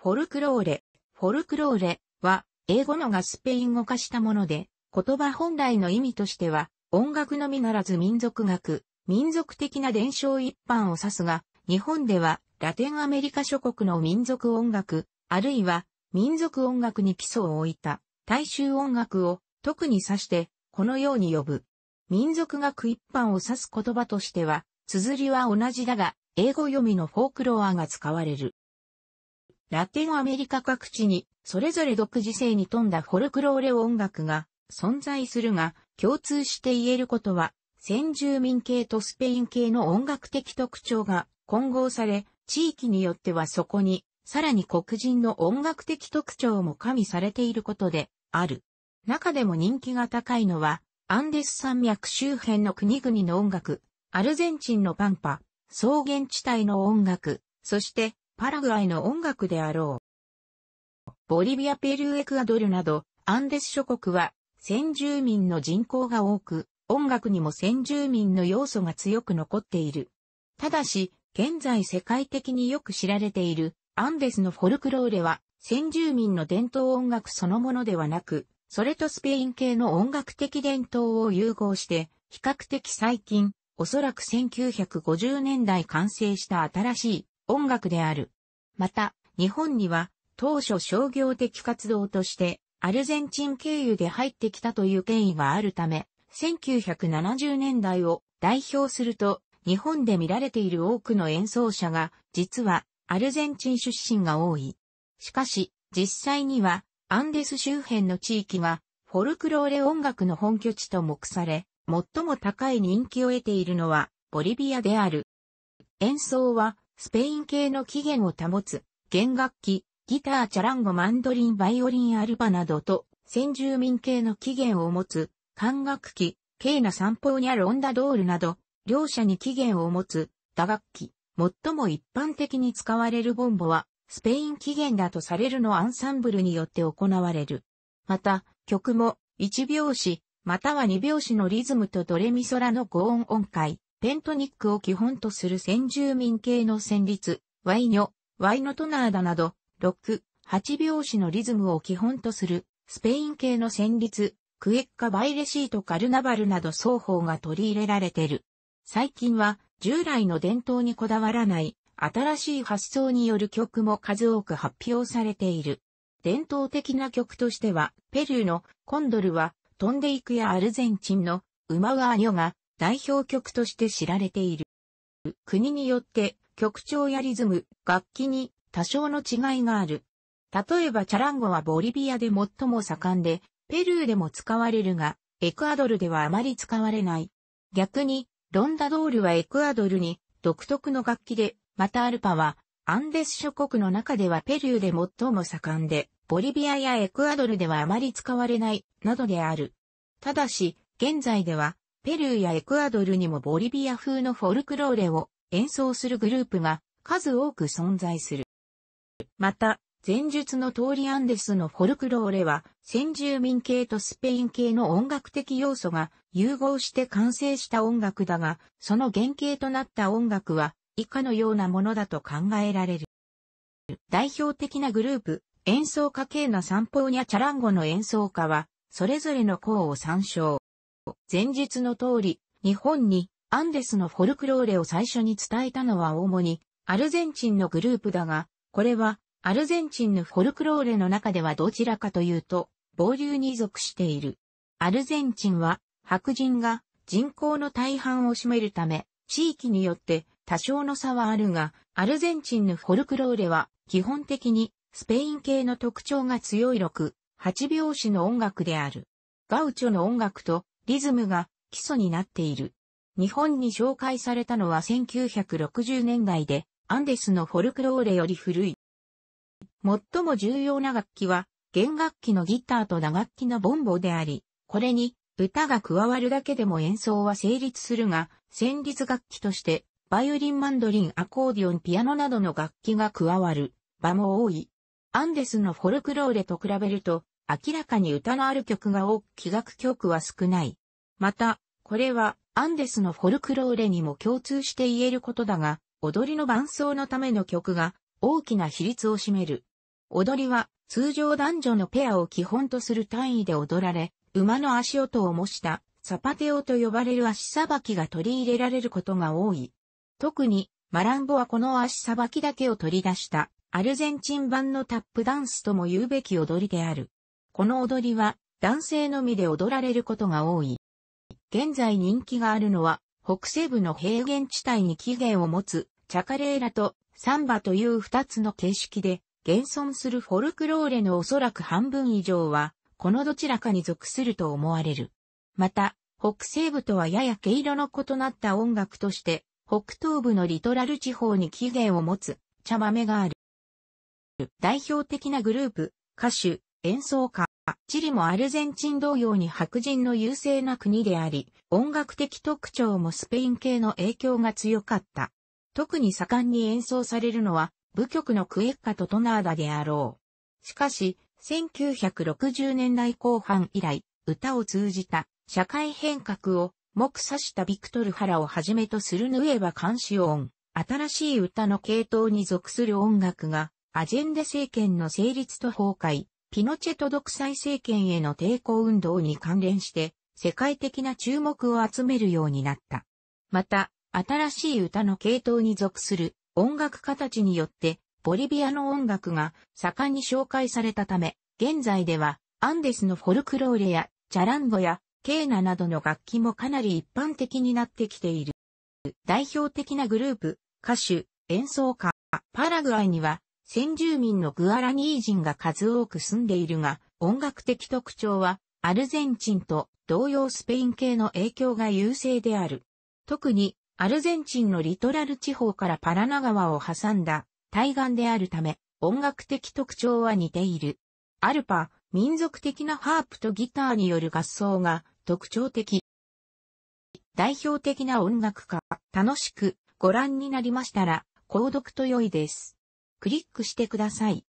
フォルクローレ、フォルクローレは英語のがスペイン語化したもので、言葉本来の意味としては、音楽のみならず民族学、民族的な伝承一般を指すが、日本ではラテンアメリカ諸国の民族音楽、あるいは民族音楽に基礎を置いた大衆音楽を特に指して、このように呼ぶ。民族学一般を指す言葉としては、綴りは同じだが、英語読みのフォークロアが使われる。ラテンアメリカ各地に、それぞれ独自性に富んだフォルクローレ音楽が存在するが、共通して言えることは、先住民系とスペイン系の音楽的特徴が混合され、地域によってはそこに、さらに黒人の音楽的特徴も加味されていることである。中でも人気が高いのは、アンデス山脈周辺の国々の音楽、アルゼンチンのパンパ、草原地帯の音楽、そしてパラグアイの音楽であろう。ボリビア、ペルー、エクアドルなど、アンデス諸国は、先住民の人口が多く、音楽にも先住民の要素が強く残っている。ただし、現在世界的によく知られている、アンデスのフォルクローレは、先住民の伝統音楽そのものではなく、それとスペイン系の音楽的伝統を融合して、比較的最近、おそらく1950年代完成した新しい音楽である。また、日本には当初商業的活動としてアルゼンチン経由で入ってきたという権威があるため、1970年代を代表すると日本で見られている多くの演奏者が実はアルゼンチン出身が多い。しかし実際にはアンデス周辺の地域がフォルクローレ音楽の本拠地と目され、最も高い人気を得ているのはボリビアである。演奏はスペイン系の起源を保つ、弦楽器、ギター、チャランゴ、マンドリン、バイオリン、アルバなどと、先住民系の起源を持つ、管楽器、ケーナ、散歩にニャ、ロンダドールなど、両者に起源を持つ、打楽器、最も一般的に使われるボンボは、スペイン起源だとされるのアンサンブルによって行われる。また、曲も、1拍子、または2拍子のリズムとドレミソラの5音音階、ペントニックを基本とする先住民系の旋律、ワイニョ、ワイノトナーダなど、6、8拍子のリズムを基本とする、スペイン系の旋律、クエッカ・バイレシート・カルナバルなど双方が取り入れられている。最近は、従来の伝統にこだわらない、新しい発想による曲も数多く発表されている。伝統的な曲としては、ペルーのコンドルは、飛んでいくやアルゼンチンのウマウアーニョが代表曲として知られている。国によって曲調やリズム、楽器に多少の違いがある。例えばチャランゴはボリビアで最も盛んで、ペルーでも使われるが、エクアドルではあまり使われない。逆に、ロンダドールはエクアドルに独特の楽器で、またアルパは、アンデス諸国の中ではペルーで最も盛んで、ボリビアやエクアドルではあまり使われない、などである。ただし、現在では、ペルーやエクアドルにもボリビア風のフォルクローレを演奏するグループが数多く存在する。また、前述の通りアンデスのフォルクローレは先住民系とスペイン系の音楽的要素が融合して完成した音楽だが、その原型となった音楽は以下のようなものだと考えられる。代表的なグループ、演奏家系のサンポーニャチャランゴの演奏家は、それぞれの項を参照。前日の通り、日本にアンデスのフォルクローレを最初に伝えたのは主にアルゼンチンのグループだが、これはアルゼンチンのフォルクローレの中ではどちらかというと、暴流に属している。アルゼンチンは白人が人口の大半を占めるため、地域によって多少の差はあるが、アルゼンチンのフォルクローレは基本的にスペイン系の特徴が強い6、8拍子の音楽である。ガウチョの音楽とリズムが基礎になっている。日本に紹介されたのは1960年代で、アンデスのフォルクローレより古い。最も重要な楽器は、弦楽器のギターと打楽器のボンボであり、これに歌が加わるだけでも演奏は成立するが、旋律楽器として、バイオリン、マンドリン、アコーディオン、ピアノなどの楽器が加わる場も多い。アンデスのフォルクローレと比べると、明らかに歌のある曲が多く、器楽曲は少ない。また、これはアンデスのフォルクローレにも共通して言えることだが、踊りの伴奏のための曲が大きな比率を占める。踊りは通常男女のペアを基本とする単位で踊られ、馬の足音を模したサパテオと呼ばれる足さばきが取り入れられることが多い。特にマランボはこの足さばきだけを取り出したアルゼンチン版のタップダンスとも言うべき踊りである。この踊りは男性のみで踊られることが多い。現在人気があるのは、北西部の平原地帯に起源を持つ、チャカレーラとサンバという二つの形式で、現存するフォルクローレのおそらく半分以上は、このどちらかに属すると思われる。また、北西部とはやや毛色の異なった音楽として、北東部のリトラル地方に起源を持つ、茶豆がある。代表的なグループ、歌手、演奏家、チリもアルゼンチン同様に白人の優勢な国であり、音楽的特徴もスペイン系の影響が強かった。特に盛んに演奏されるのは、部曲のクエッカとトナーダであろう。しかし、1960年代後半以来、歌を通じた社会変革を目指したビクトル・ハラをはじめとするヌエバ・カンシオン、新しい歌の系統に属する音楽が、アジェンデ政権の成立と崩壊、ピノチェト独裁政権への抵抗運動に関連して世界的な注目を集めるようになった。また、新しい歌の系統に属する音楽家たちによってボリビアの音楽が盛んに紹介されたため、現在ではアンデスのフォルクローレやチャランゴやケーナなどの楽器もかなり一般的になってきている。代表的なグループ、歌手、演奏家、パラグアイには先住民のグアラニー人が数多く住んでいるが、音楽的特徴は、アルゼンチンと同様スペイン系の影響が優勢である。特に、アルゼンチンのリトラル地方からパラナ川を挟んだ対岸であるため、音楽的特徴は似ている。アルパ、民族的なハープとギターによる合奏が特徴的。代表的な音楽家、楽しくご覧になりましたら、購読と良いです。クリックしてください。